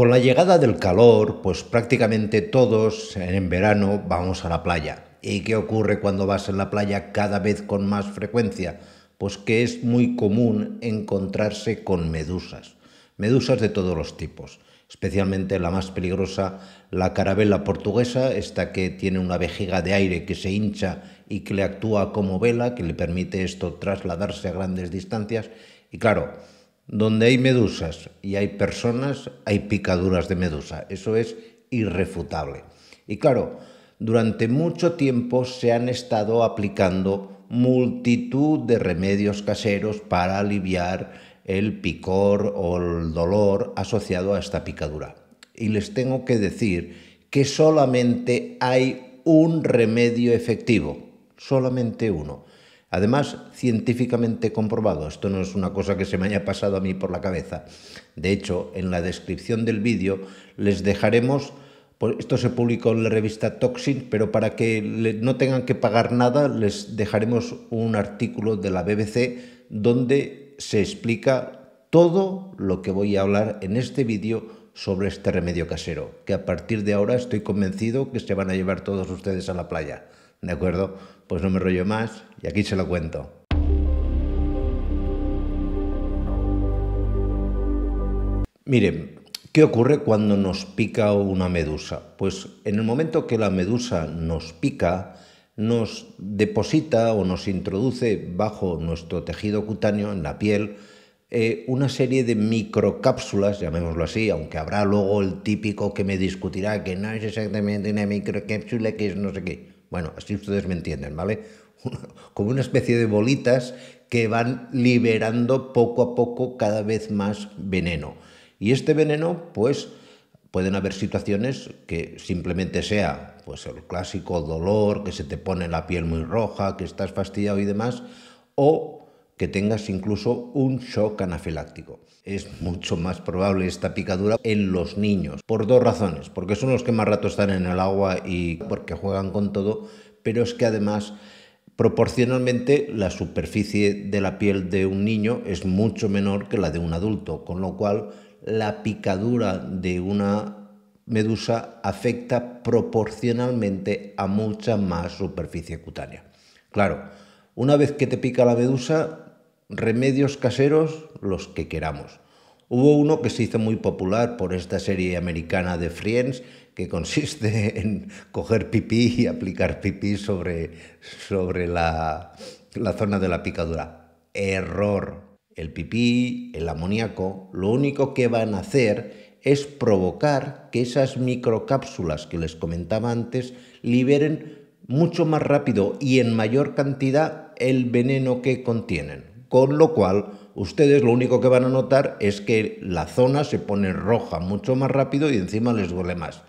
Con la llegada del calor, pues prácticamente todos en verano vamos a la playa. ¿Y qué ocurre cuando vas a la playa cada vez con más frecuencia? Pues que es muy común encontrarse con medusas. Medusas de todos los tipos, especialmente la más peligrosa, la carabela portuguesa, esta que tiene una vejiga de aire que se hincha y que le actúa como vela, que le permite esto trasladarse a grandes distancias. Y claro, donde hay medusas y hay personas, hay picaduras de medusa. Eso es irrefutable. Y claro, durante mucho tiempo se han estado aplicando multitud de remedios caseros para aliviar el picor o el dolor asociado a esta picadura. Y les tengo que decir que solamente hay un remedio efectivo, solamente uno. Además, científicamente comprobado, esto no es una cosa que se me haya pasado a mí por la cabeza. De hecho, en la descripción del vídeo les dejaremos, pues, esto se publicó en la revista Toxin, pero para que no tengan que pagar nada, les dejaremos un artículo de la BBC donde se explica todo lo que voy a hablar en este vídeo sobre este remedio casero, que a partir de ahora estoy convencido que se van a llevar todos ustedes a la playa. ¿De acuerdo? Pues no me rollo más y aquí se lo cuento. Miren, ¿qué ocurre cuando nos pica una medusa? Pues en el momento que la medusa nos pica, nos deposita o nos introduce bajo nuestro tejido cutáneo, en la piel, eh, una serie de microcápsulas, llamémoslo así, aunque habrá luego el típico que me discutirá que no es exactamente una microcápsula, que es no sé qué bueno, así ustedes me entienden, ¿vale? Como una especie de bolitas que van liberando poco a poco cada vez más veneno. Y este veneno, pues, pueden haber situaciones que simplemente sea, pues, el clásico dolor, que se te pone la piel muy roja, que estás fastidiado y demás, o que tengas incluso un shock anafiláctico. Es mucho más probable esta picadura en los niños, por dos razones, porque son los que más rato están en el agua y porque juegan con todo, pero es que además proporcionalmente la superficie de la piel de un niño es mucho menor que la de un adulto, con lo cual la picadura de una medusa afecta proporcionalmente a mucha más superficie cutánea. Claro, una vez que te pica la medusa, remedios caseros los que queramos. Hubo uno que se hizo muy popular por esta serie americana de Friends, que consiste en coger pipí y aplicar pipí sobre, la, la zona de la picadura. Error. El pipí, el amoníaco, lo único que van a hacer es provocar que esas microcápsulas que les comentaba antes liberen mucho más rápido y en mayor cantidad el veneno que contienen. Con lo cual, ustedes lo único que van a notar es que la zona se pone roja mucho más rápido y encima les duele más.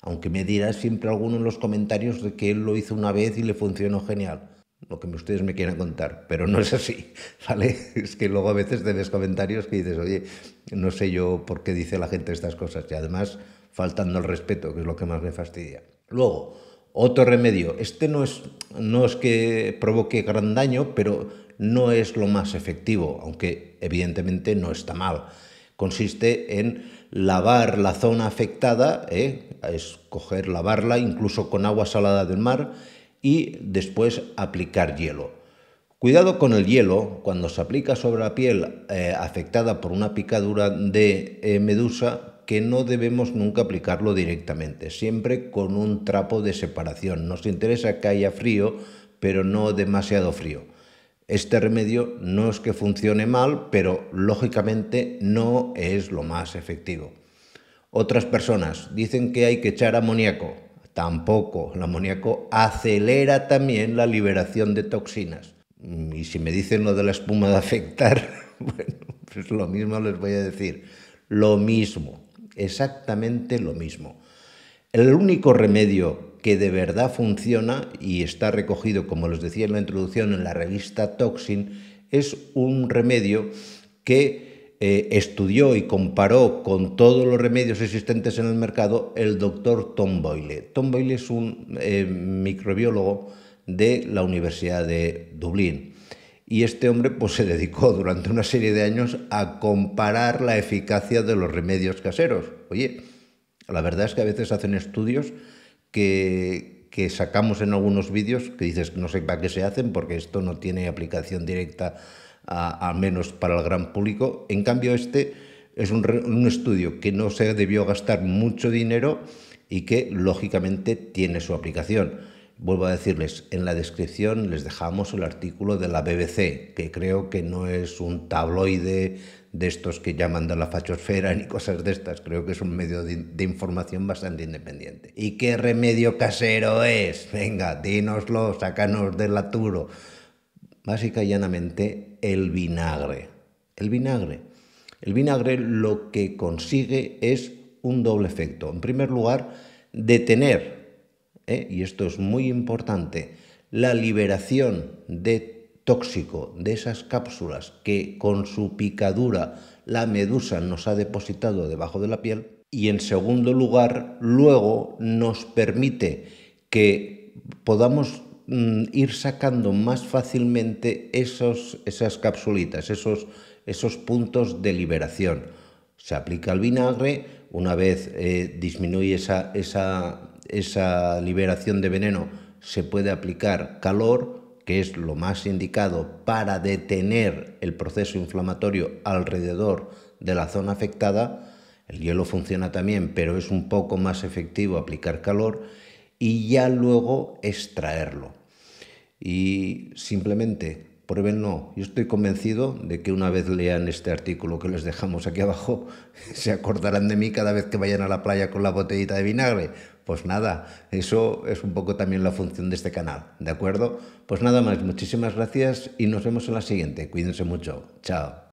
Aunque me dirá siempre alguno en los comentarios de que él lo hizo una vez y le funcionó genial. Lo que ustedes me quieran contar, pero no es así, ¿vale? Es que luego a veces te comentarios que dices, oye, no sé yo por qué dice la gente estas cosas. Y además, faltando el respeto, que es lo que más me fastidia. Luego, otro remedio. Este no es, no es que provoque gran daño, pero no es lo más efectivo, aunque evidentemente no está mal. Consiste en lavar la zona afectada, escoger ¿eh? es lavarla incluso con agua salada del mar y después aplicar hielo. Cuidado con el hielo, cuando se aplica sobre la piel eh, afectada por una picadura de eh, medusa, que no debemos nunca aplicarlo directamente, siempre con un trapo de separación. Nos interesa que haya frío, pero no demasiado frío. Este remedio no es que funcione mal, pero lógicamente no es lo más efectivo. Otras personas dicen que hay que echar amoníaco. Tampoco, el amoníaco acelera también la liberación de toxinas. Y si me dicen lo de la espuma de afectar, bueno, pues lo mismo les voy a decir. Lo mismo, exactamente lo mismo. El único remedio que de verdad funciona y está recogido, como les decía en la introducción, en la revista Toxin, es un remedio que eh, estudió y comparó con todos los remedios existentes en el mercado el doctor Tom Boyle. Tom Boyle es un eh, microbiólogo de la Universidad de Dublín. Y este hombre pues, se dedicó durante una serie de años a comparar la eficacia de los remedios caseros. Oye, la verdad es que a veces hacen estudios que, sacamos en algunos vídeos que dices no sé para qué se hacen porque esto no tiene aplicación directa a, menos para el gran público. En cambio este es un estudio que no se debió gastar mucho dinero y que lógicamente tiene su aplicación. Vuelvo a decirles, en la descripción les dejamos el artículo de la BBC, que creo que no es un tabloide de estos que llaman de la fachosfera ni cosas de estas, creo que es un medio de, información bastante independiente. ¿Y qué remedio casero es? Venga, dínoslo, sácanos del aturo. Básica y llanamente, el vinagre. El vinagre. El vinagre lo que consigue es un doble efecto. En primer lugar, detener ¿eh? y esto es muy importante, la liberación de tóxico de esas cápsulas que con su picadura la medusa nos ha depositado debajo de la piel. Y en segundo lugar, luego nos permite que podamos mm, ir sacando más fácilmente esos, esas capsulitas, esos, esos puntos de liberación. Se aplica el vinagre, una vez eh, disminuye esa, esa esa liberación de veneno se puede aplicar calor, que es lo más indicado para detener el proceso inflamatorio alrededor de la zona afectada. El hielo funciona también, pero es un poco más efectivo aplicar calor y ya luego extraerlo. Y simplemente no. Yo estoy convencido de que una vez lean este artículo que les dejamos aquí abajo, se acordarán de mí cada vez que vayan a la playa con la botellita de vinagre. Pues nada, eso es un poco también la función de este canal, ¿de acuerdo? Pues nada más, muchísimas gracias y nos vemos en la siguiente. Cuídense mucho. Chao.